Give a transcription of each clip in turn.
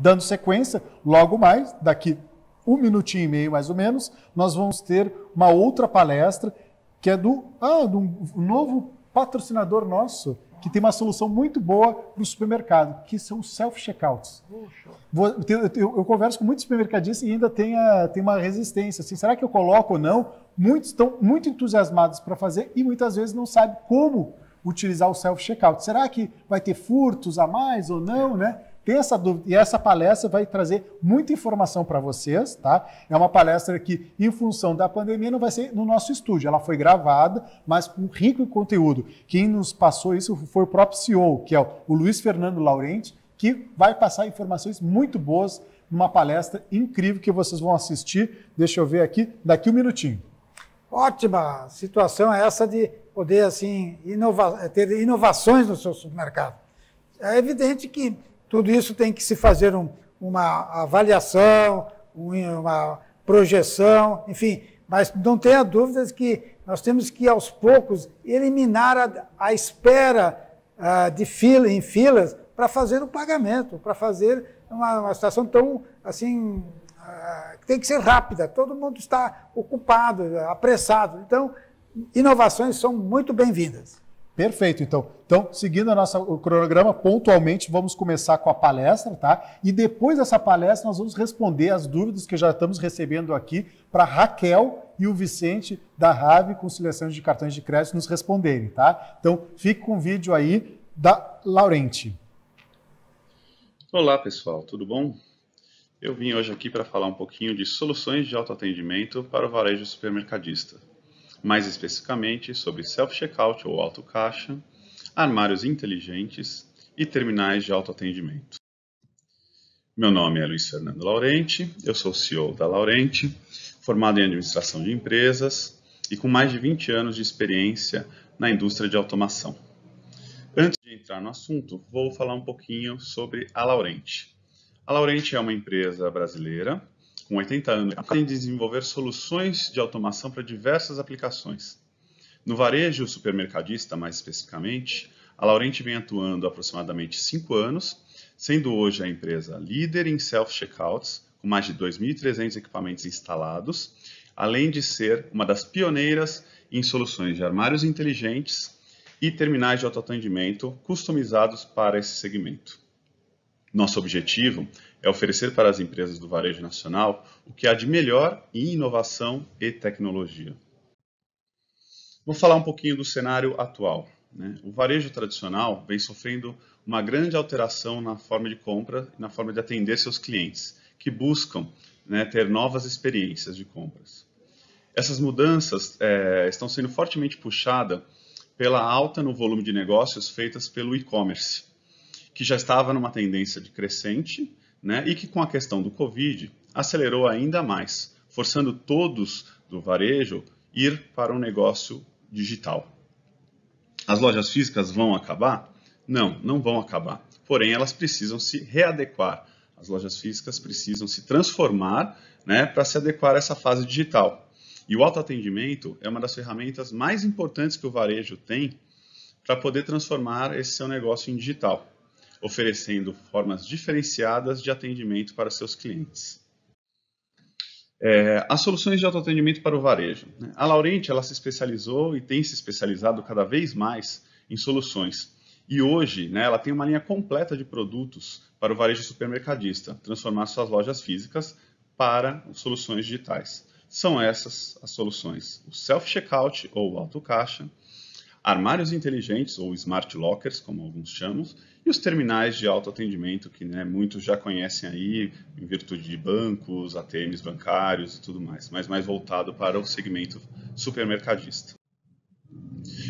Dando sequência, logo mais, daqui um minutinho e meio mais ou menos, nós vamos ter uma outra palestra que é do, ah, do novo patrocinador nosso, que tem uma solução muito boa para o supermercado, que são os self-checkouts. Eu, converso com muitos supermercadistas e ainda tem, a, tem uma resistência. Assim, será que eu coloco ou não? Muitos estão muito entusiasmados para fazer e muitas vezes não sabem como utilizar o self-checkout. Será que vai ter furtos a mais ou não, né? ter essa dúvida. E essa palestra vai trazer muita informação para vocês, tá? É uma palestra que, em função da pandemia, não vai ser no nosso estúdio. Ela foi gravada, mas com rico conteúdo. Quem nos passou isso foi o próprio CEO, que é o Luiz Fernando Laurenti, que vai passar informações muito boas numa palestra incrível que vocês vão assistir. Deixa eu ver aqui, daqui um minutinho. Ótima situação é essa de poder assim inova ter inovações no seu supermercado. É evidente que tudo isso tem que se fazer um, uma avaliação, uma projeção, enfim. Mas não tenha dúvidas que nós temos que, aos poucos, eliminar a, a espera uh, de fila, em filas para fazer o pagamento, para fazer uma, uma situação tão assim ah, que tem que ser rápida, todo mundo está ocupado, apressado. Então, inovações são muito bem-vindas. Perfeito, então. Então, seguindo a nossa, o cronograma, pontualmente vamos começar com a palestra, tá? E depois dessa palestra, nós vamos responder as dúvidas que já estamos recebendo aqui para Raquel e o Vicente da Rave Conciliação de Cartões de Crédito nos responderem, tá? Então, fique com o vídeo aí da Laurenti. Olá, pessoal, tudo bom? Eu vim hoje aqui para falar um pouquinho de soluções de autoatendimento para o varejo supermercadista mais especificamente sobre self-checkout ou autocaixa, armários inteligentes e terminais de autoatendimento. Meu nome é Luiz Fernando Laurenti, eu sou CEO da Laurenti, formado em administração de empresas e com mais de 20 anos de experiência na indústria de automação. Antes de entrar no assunto, vou falar um pouquinho sobre a Laurenti. A Laurenti é uma empresa brasileira com 80 anos, aprende a desenvolver soluções de automação para diversas aplicações. No varejo supermercadista, mais especificamente, a Laurenti vem atuando há aproximadamente 5 anos, sendo hoje a empresa líder em self-checkouts, com mais de 2.300 equipamentos instalados, além de ser uma das pioneiras em soluções de armários inteligentes e terminais de autoatendimento customizados para esse segmento. Nosso objetivo é oferecer para as empresas do varejo nacional o que há de melhor em inovação e tecnologia. Vou falar um pouquinho do cenário atual. Né? O varejo tradicional vem sofrendo uma grande alteração na forma de compra e na forma de atender seus clientes, que buscam né, ter novas experiências de compras. Essas mudanças é, estão sendo fortemente puxadas pela alta no volume de negócios feitas pelo e-commerce, que já estava numa tendência de crescente né, e que, com a questão do Covid, acelerou ainda mais, forçando todos do varejo ir para um negócio digital. As lojas físicas vão acabar? Não, não vão acabar. Porém, elas precisam se readequar. As lojas físicas precisam se transformar né, para se adequar a essa fase digital. E o autoatendimento é uma das ferramentas mais importantes que o varejo tem para poder transformar esse seu negócio em digital oferecendo formas diferenciadas de atendimento para seus clientes. É, as soluções de autoatendimento para o varejo. Né? A Laurente ela se especializou e tem se especializado cada vez mais em soluções. E hoje né, ela tem uma linha completa de produtos para o varejo supermercadista, transformar suas lojas físicas para soluções digitais. São essas as soluções: o self-checkout ou auto-caixa, armários inteligentes, ou smart lockers, como alguns chamam, e os terminais de autoatendimento, que né, muitos já conhecem aí, em virtude de bancos, ATMs bancários e tudo mais, mas mais voltado para o segmento supermercadista.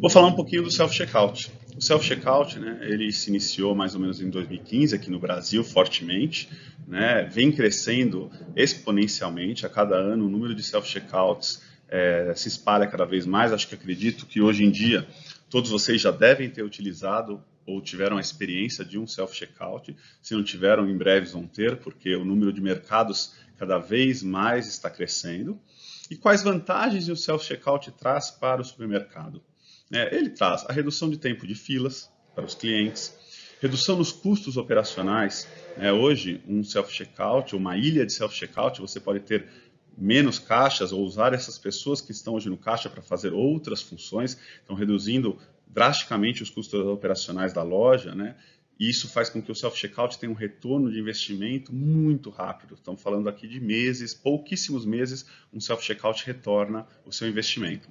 Vou falar um pouquinho do self-checkout. O self-checkout, né, ele se iniciou mais ou menos em 2015 aqui no Brasil, fortemente, né, vem crescendo exponencialmente, a cada ano o número de self-checkouts é, se espalha cada vez mais. Acho que acredito que hoje em dia todos vocês já devem ter utilizado ou tiveram a experiência de um self-checkout. Se não tiveram, em breve vão ter, porque o número de mercados cada vez mais está crescendo. E quais vantagens o self-checkout traz para o supermercado? É, ele traz a redução de tempo de filas para os clientes, redução nos custos operacionais. É, hoje, um self-checkout, uma ilha de self-checkout, você pode ter menos caixas ou usar essas pessoas que estão hoje no caixa para fazer outras funções, então reduzindo drasticamente os custos operacionais da loja, né? E isso faz com que o self-checkout tenha um retorno de investimento muito rápido. Estamos falando aqui de meses, pouquíssimos meses, um self-checkout retorna o seu investimento.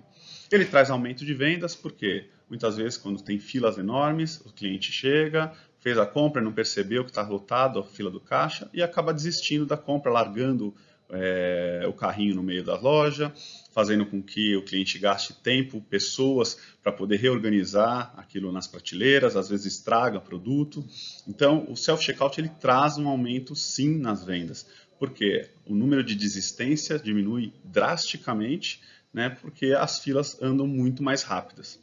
Ele traz aumento de vendas, porque muitas vezes, quando tem filas enormes, o cliente chega, fez a compra, não percebeu que está lotado a fila do caixa e acaba desistindo da compra, largando é, o carrinho no meio da loja, fazendo com que o cliente gaste tempo, pessoas para poder reorganizar aquilo nas prateleiras, às vezes estraga produto. Então, o self-checkout ele traz um aumento sim nas vendas, porque o número de desistência diminui drasticamente, né, porque as filas andam muito mais rápidas.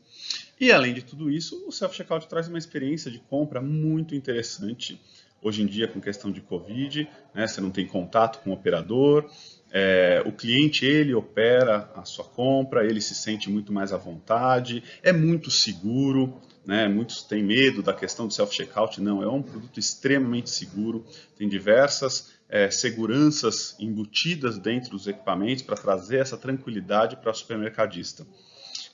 E além de tudo isso, o self-checkout traz uma experiência de compra muito interessante Hoje em dia, com questão de Covid, né, você não tem contato com o operador, é, o cliente ele opera a sua compra, ele se sente muito mais à vontade, é muito seguro, né? Muitos têm medo da questão do self checkout, não, é um produto extremamente seguro, tem diversas é, seguranças embutidas dentro dos equipamentos para trazer essa tranquilidade para o supermercadista.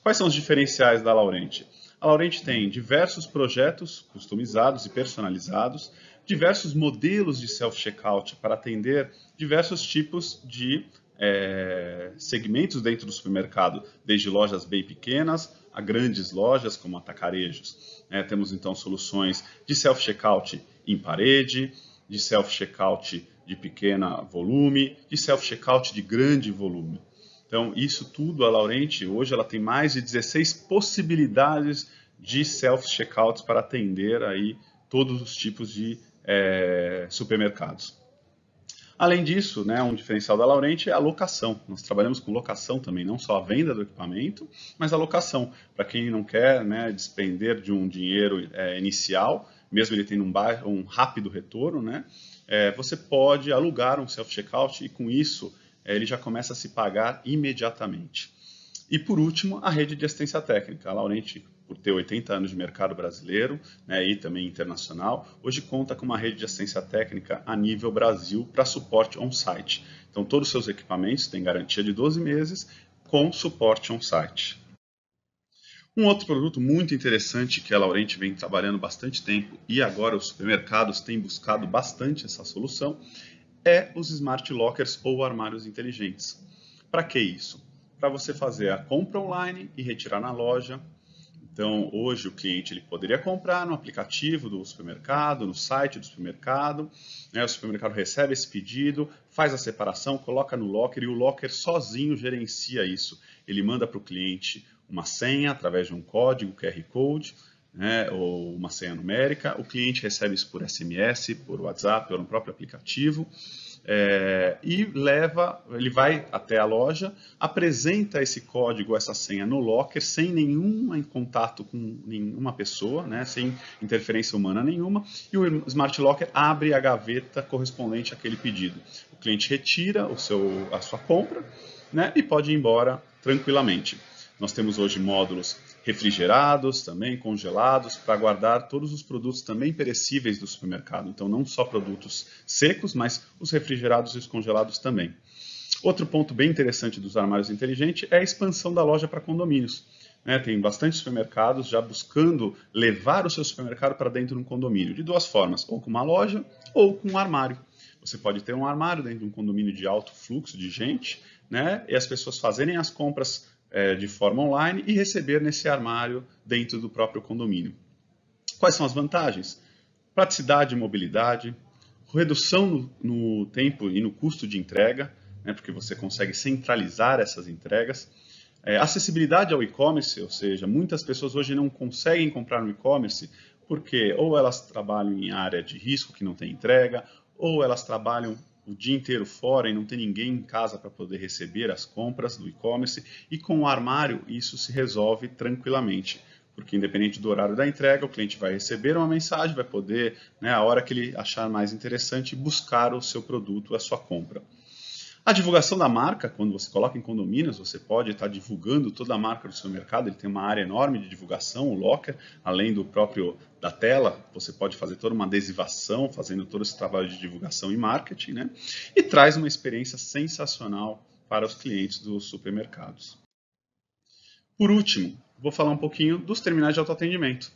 Quais são os diferenciais da Laurente? A Laurente tem diversos projetos customizados e personalizados diversos modelos de self-checkout para atender diversos tipos de é, segmentos dentro do supermercado, desde lojas bem pequenas a grandes lojas como atacarejos. É, temos então soluções de self-checkout em parede, de self-checkout de pequeno volume, de self-checkout de grande volume. Então, isso tudo a Laurente hoje ela tem mais de 16 possibilidades de self-checkouts para atender aí todos os tipos de é, supermercados. Além disso, né, um diferencial da Laurente é a locação. Nós trabalhamos com locação também, não só a venda do equipamento, mas a locação. Para quem não quer né, despender de um dinheiro é, inicial, mesmo ele tendo um, bairro, um rápido retorno, né, é, você pode alugar um self-checkout e com isso é, ele já começa a se pagar imediatamente. E por último, a rede de assistência técnica. A Laurente por ter 80 anos de mercado brasileiro né, e também internacional, hoje conta com uma rede de assistência técnica a nível Brasil para suporte on-site. Então, todos os seus equipamentos têm garantia de 12 meses com suporte on-site. Um outro produto muito interessante que a Laurente vem trabalhando bastante tempo e agora os supermercados têm buscado bastante essa solução é os smart lockers ou armários inteligentes. Para que isso? Para você fazer a compra online e retirar na loja, então, hoje o cliente ele poderia comprar no aplicativo do supermercado, no site do supermercado, né? o supermercado recebe esse pedido, faz a separação, coloca no locker e o locker sozinho gerencia isso. Ele manda para o cliente uma senha através de um código QR Code, né, ou uma senha numérica. O cliente recebe isso por SMS, por WhatsApp, ou no próprio aplicativo. É, e leva, ele vai até a loja, apresenta esse código, essa senha no locker, sem nenhum contato com nenhuma pessoa, né, sem interferência humana nenhuma, e o Smart Locker abre a gaveta correspondente àquele pedido. O cliente retira o seu, a sua compra né, e pode ir embora tranquilamente. Nós temos hoje módulos refrigerados, também congelados, para guardar todos os produtos também perecíveis do supermercado. Então, não só produtos secos, mas os refrigerados e os congelados também. Outro ponto bem interessante dos armários inteligentes é a expansão da loja para condomínios. Né, tem bastante supermercados já buscando levar o seu supermercado para dentro de um condomínio, de duas formas, ou com uma loja ou com um armário. Você pode ter um armário dentro de um condomínio de alto fluxo de gente, né? E as pessoas fazerem as compras é, de forma online e receber nesse armário dentro do próprio condomínio. Quais são as vantagens? Praticidade e mobilidade, redução no, no tempo e no custo de entrega, né, porque você consegue centralizar essas entregas. É, acessibilidade ao e-commerce, ou seja, muitas pessoas hoje não conseguem comprar no e-commerce porque ou elas trabalham em área de risco que não tem entrega, ou elas trabalham o dia inteiro fora e não tem ninguém em casa para poder receber as compras do e-commerce, e com o armário isso se resolve tranquilamente. Porque independente do horário da entrega, o cliente vai receber uma mensagem, vai poder, né, a hora que ele achar mais interessante, buscar o seu produto, a sua compra. A divulgação da marca, quando você coloca em condomínios, você pode estar divulgando toda a marca do seu mercado, ele tem uma área enorme de divulgação, o locker, além do próprio da tela, você pode fazer toda uma adesivação, fazendo todo esse trabalho de divulgação e marketing, né? E traz uma experiência sensacional para os clientes dos supermercados. Por último, vou falar um pouquinho dos terminais de autoatendimento.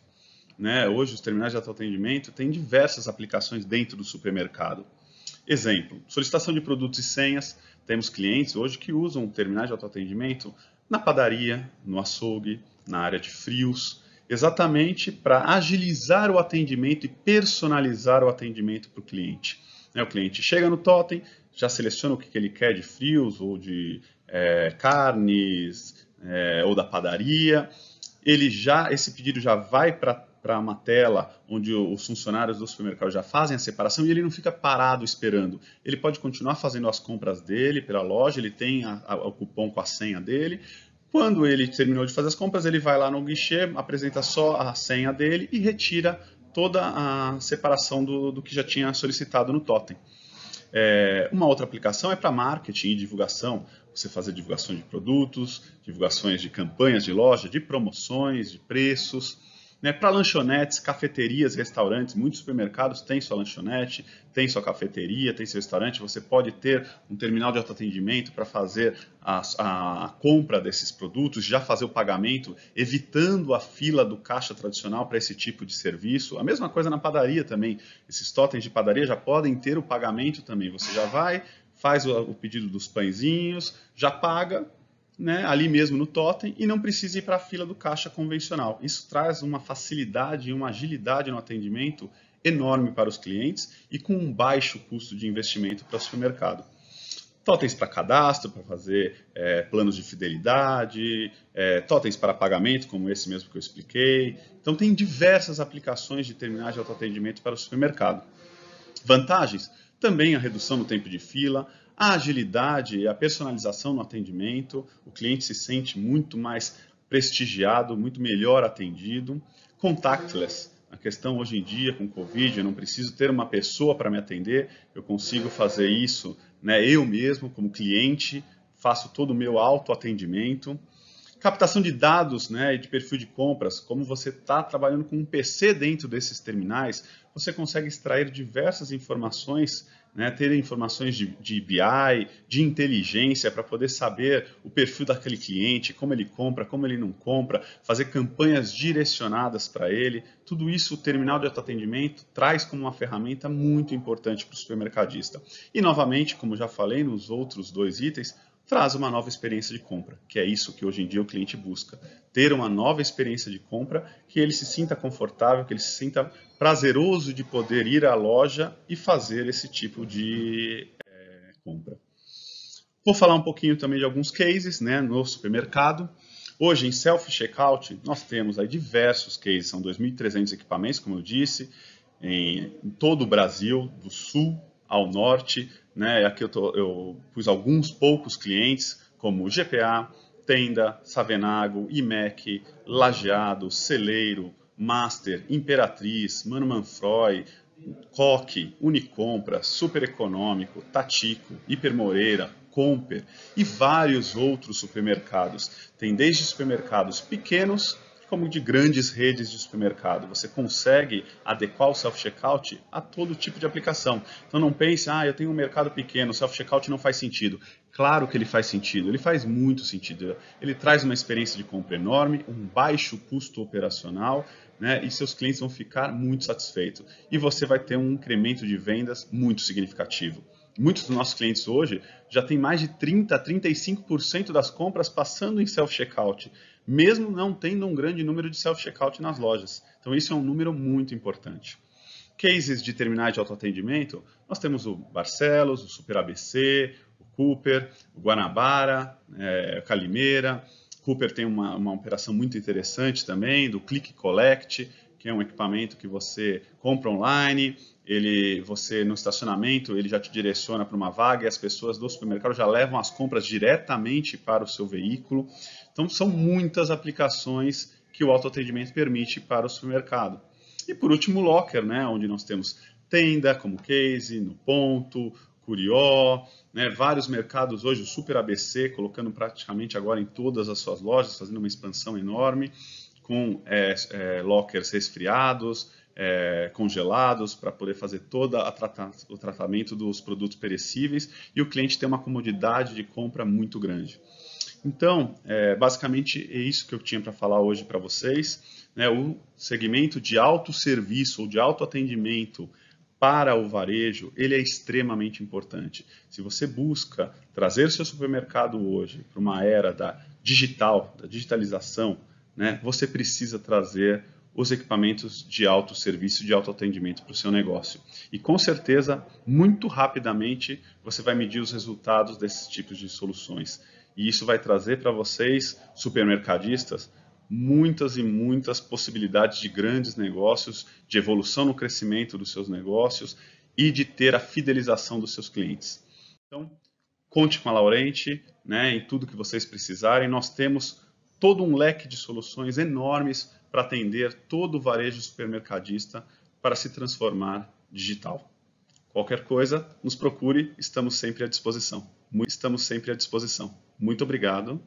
Né? Hoje, os terminais de autoatendimento têm diversas aplicações dentro do supermercado. Exemplo, solicitação de produtos e senhas. Temos clientes hoje que usam terminais de autoatendimento na padaria, no açougue, na área de frios, exatamente para agilizar o atendimento e personalizar o atendimento para o cliente. Né, o cliente chega no totem, já seleciona o que ele quer de frios ou de é, carnes é, ou da padaria. Ele já, esse pedido já vai para para uma tela onde os funcionários do supermercado já fazem a separação e ele não fica parado esperando. Ele pode continuar fazendo as compras dele pela loja, ele tem a, a, o cupom com a senha dele. Quando ele terminou de fazer as compras, ele vai lá no guichê, apresenta só a senha dele e retira toda a separação do, do que já tinha solicitado no totem. É, uma outra aplicação é para marketing e divulgação. Você fazer divulgação de produtos, divulgações de campanhas de loja, de promoções, de preços né, para lanchonetes, cafeterias, restaurantes, muitos supermercados têm sua lanchonete, tem sua cafeteria, tem seu restaurante, você pode ter um terminal de autoatendimento para fazer a, a, compra desses produtos, já fazer o pagamento, evitando a fila do caixa tradicional para esse tipo de serviço. A mesma coisa na padaria também, esses totens de padaria já podem ter o pagamento também, você já vai, faz o, o pedido dos pãezinhos, já paga, né, ali mesmo no totem e não precisa ir para a fila do caixa convencional. Isso traz uma facilidade e uma agilidade no atendimento enorme para os clientes e com um baixo custo de investimento para o supermercado. Totens para cadastro, para fazer é, planos de fidelidade, é, totens para pagamento, como esse mesmo que eu expliquei. Então, tem diversas aplicações de terminais de autoatendimento para o supermercado. Vantagens? Também a redução do tempo de fila, a agilidade, a personalização no atendimento, o cliente se sente muito mais prestigiado, muito melhor atendido, contactless. A questão hoje em dia com Covid, eu não preciso ter uma pessoa para me atender, eu consigo fazer isso, né, eu mesmo como cliente, faço todo o meu autoatendimento. Captação de dados, né, de perfil de compras, como você está trabalhando com um PC dentro desses terminais, você consegue extrair diversas informações né, ter informações de, de BI, de inteligência para poder saber o perfil daquele cliente, como ele compra, como ele não compra, fazer campanhas direcionadas para ele. Tudo isso o terminal de autoatendimento traz como uma ferramenta muito importante para o supermercadista. E novamente, como já falei nos outros dois itens, traz uma nova experiência de compra, que é isso que hoje em dia o cliente busca ter uma nova experiência de compra, que ele se sinta confortável, que ele se sinta prazeroso de poder ir à loja e fazer esse tipo de é, compra. Vou falar um pouquinho também de alguns cases né, no supermercado. Hoje, em self-checkout, nós temos aí diversos cases, são 2.300 equipamentos, como eu disse, em, em, todo o Brasil, do sul ao norte. Né? Aqui eu, tô, eu pus alguns poucos clientes, como o GPA, Tenda, Savenago, IMEC, Lajeado, Celeiro, Master, Imperatriz, Mano Manfroy, Coque, Unicompra, Super Econômico, Tatico, Hiper Moreira, Comper e vários outros supermercados. Tem desde supermercados pequenos como de grandes redes de supermercado. Você consegue adequar o self-checkout a todo tipo de aplicação. Então não pense, ah, eu tenho um mercado pequeno, o self-checkout não faz sentido. Claro que ele faz sentido, ele faz muito sentido. Ele traz uma experiência de compra enorme, um baixo custo operacional, né, e seus clientes vão ficar muito satisfeitos. E você vai ter um incremento de vendas muito significativo muitos dos nossos clientes hoje já têm mais de 30, 35% das compras passando em self-checkout, mesmo não tendo um grande número de self-checkout nas lojas. Então, isso é um número muito importante. Cases de terminais de autoatendimento, nós temos o Barcelos, o Super ABC, o Cooper, o Guanabara, é, Calimeira. Cooper tem uma, uma operação muito interessante também, do Click Collect, que é um equipamento que você compra online, ele, você no estacionamento, ele já te direciona para uma vaga e as pessoas do supermercado já levam as compras diretamente para o seu veículo. Então são muitas aplicações que o autoatendimento permite para o supermercado. E por último, o locker, né, onde nós temos tenda como case, no ponto, Curió, né, vários mercados hoje, o Super ABC, colocando praticamente agora em todas as suas lojas, fazendo uma expansão enorme com é, é, lockers resfriados, é, congelados, para poder fazer todo o tratamento dos produtos perecíveis e o cliente ter uma comodidade de compra muito grande. Então, é, basicamente é isso que eu tinha para falar hoje para vocês. Né? o segmento de autosserviço ou de autoatendimento para o varejo, ele é extremamente importante. Se você busca trazer seu supermercado hoje para uma era da digital, da digitalização, né, você precisa trazer os equipamentos de alto serviço de alto atendimento para o seu negócio. E com certeza, muito rapidamente, você vai medir os resultados desses tipos de soluções. E isso vai trazer para vocês, supermercadistas, muitas e muitas possibilidades de grandes negócios, de evolução no crescimento dos seus negócios e de ter a fidelização dos seus clientes. Então, conte com a Laurente né, em tudo que vocês precisarem. Nós temos todo um leque de soluções enormes para atender todo o varejo supermercadista para se transformar digital. Qualquer coisa, nos procure, estamos sempre à disposição. Estamos sempre à disposição. Muito obrigado